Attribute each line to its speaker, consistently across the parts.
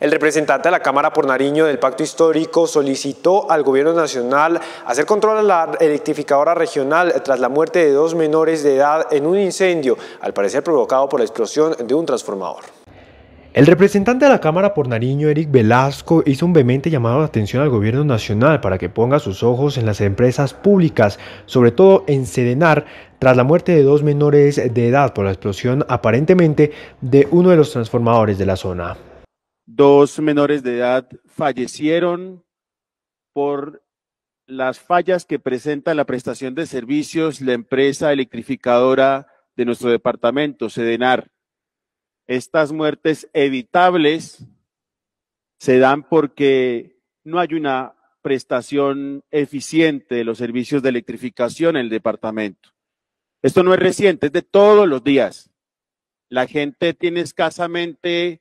Speaker 1: El representante de la Cámara por Nariño del Pacto Histórico solicitó al Gobierno Nacional hacer control a la electrificadora regional tras la muerte de dos menores de edad en un incendio, al parecer provocado por la explosión de un transformador. El representante de la Cámara por Nariño, Eric Velasco, hizo un vehemente llamado de atención al gobierno nacional para que ponga sus ojos en las empresas públicas, sobre todo en Sedenar, tras la muerte de dos menores de edad por la explosión aparentemente de uno de los transformadores de la zona.
Speaker 2: Dos menores de edad fallecieron por las fallas que presenta la prestación de servicios la empresa electrificadora de nuestro departamento, Sedenar. Estas muertes evitables se dan porque no hay una prestación eficiente de los servicios de electrificación en el departamento. Esto no es reciente, es de todos los días. La gente tiene escasamente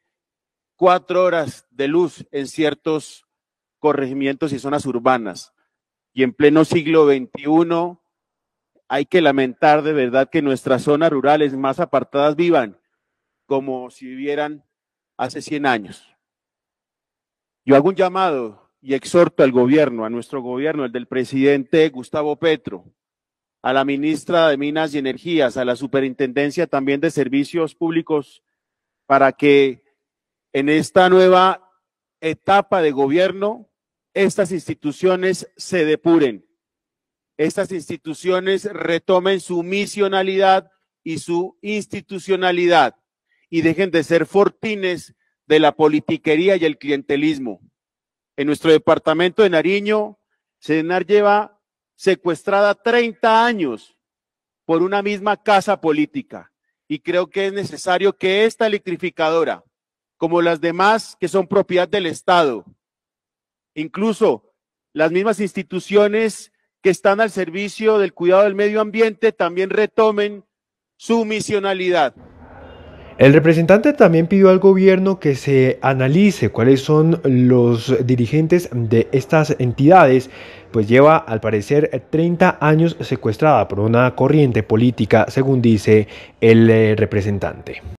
Speaker 2: cuatro horas de luz en ciertos corregimientos y zonas urbanas. Y en pleno siglo XXI hay que lamentar de verdad que nuestras zonas rurales más apartadas vivan como si vivieran hace 100 años. Yo hago un llamado y exhorto al gobierno, a nuestro gobierno, el del presidente Gustavo Petro, a la ministra de Minas y Energías, a la superintendencia también de servicios públicos, para que en esta nueva etapa de gobierno, estas instituciones se depuren, estas instituciones retomen su misionalidad y su institucionalidad y dejen de ser fortines de la politiquería y el clientelismo. En nuestro departamento de Nariño, Senar lleva secuestrada 30 años por una misma casa política y creo que es necesario que esta electrificadora como las demás que son propiedad del Estado. Incluso las mismas instituciones que están al servicio del cuidado del medio ambiente también retomen su misionalidad.
Speaker 1: El representante también pidió al gobierno que se analice cuáles son los dirigentes de estas entidades, pues lleva al parecer 30 años secuestrada por una corriente política, según dice el eh, representante.